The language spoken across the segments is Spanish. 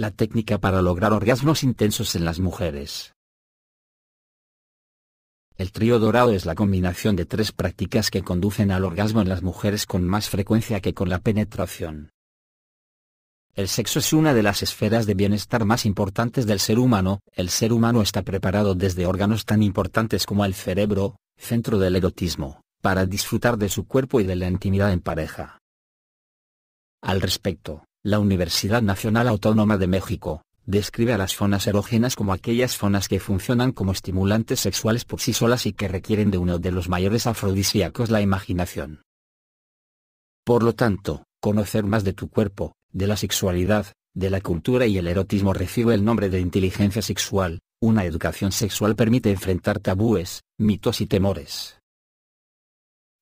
la técnica para lograr orgasmos intensos en las mujeres. El trío dorado es la combinación de tres prácticas que conducen al orgasmo en las mujeres con más frecuencia que con la penetración. El sexo es una de las esferas de bienestar más importantes del ser humano, el ser humano está preparado desde órganos tan importantes como el cerebro, centro del erotismo, para disfrutar de su cuerpo y de la intimidad en pareja. Al respecto, la Universidad Nacional Autónoma de México, describe a las zonas erógenas como aquellas zonas que funcionan como estimulantes sexuales por sí solas y que requieren de uno de los mayores afrodisíacos la imaginación. Por lo tanto, conocer más de tu cuerpo, de la sexualidad, de la cultura y el erotismo recibe el nombre de inteligencia sexual, una educación sexual permite enfrentar tabúes, mitos y temores.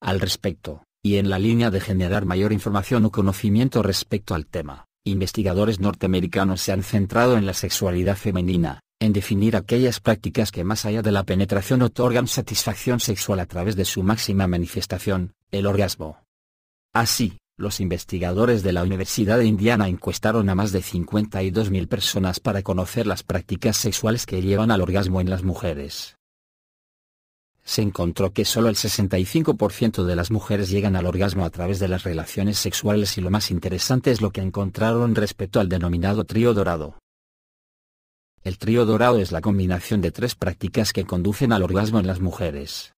Al respecto, y en la línea de generar mayor información o conocimiento respecto al tema, investigadores norteamericanos se han centrado en la sexualidad femenina, en definir aquellas prácticas que más allá de la penetración otorgan satisfacción sexual a través de su máxima manifestación, el orgasmo. Así, los investigadores de la Universidad de Indiana encuestaron a más de 52.000 personas para conocer las prácticas sexuales que llevan al orgasmo en las mujeres se encontró que solo el 65% de las mujeres llegan al orgasmo a través de las relaciones sexuales y lo más interesante es lo que encontraron respecto al denominado trío dorado. El trío dorado es la combinación de tres prácticas que conducen al orgasmo en las mujeres.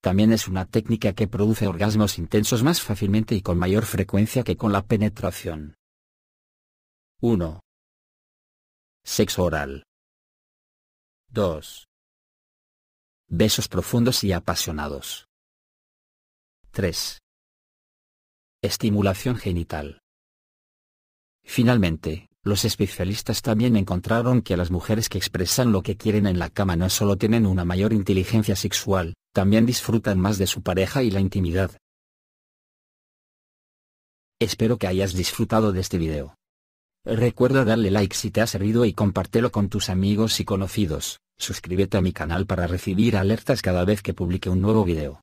También es una técnica que produce orgasmos intensos más fácilmente y con mayor frecuencia que con la penetración. 1. Sexo oral. 2 besos profundos y apasionados. 3. Estimulación genital. Finalmente, los especialistas también encontraron que las mujeres que expresan lo que quieren en la cama no solo tienen una mayor inteligencia sexual, también disfrutan más de su pareja y la intimidad. Espero que hayas disfrutado de este video. Recuerda darle like si te ha servido y compártelo con tus amigos y conocidos. Suscríbete a mi canal para recibir alertas cada vez que publique un nuevo video.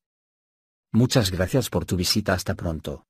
Muchas gracias por tu visita hasta pronto.